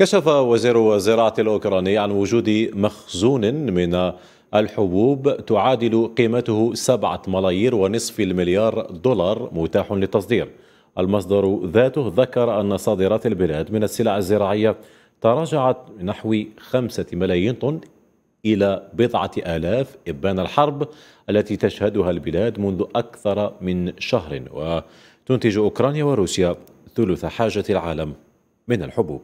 كشف وزير الزراعة الأوكراني عن وجود مخزون من الحبوب تعادل قيمته سبعة ملايير ونصف المليار دولار متاح للتصدير المصدر ذاته ذكر أن صادرات البلاد من السلع الزراعية تراجعت نحو خمسة ملايين طن إلى بضعة آلاف إبان الحرب التي تشهدها البلاد منذ أكثر من شهر وتنتج أوكرانيا وروسيا ثلث حاجة العالم من الحبوب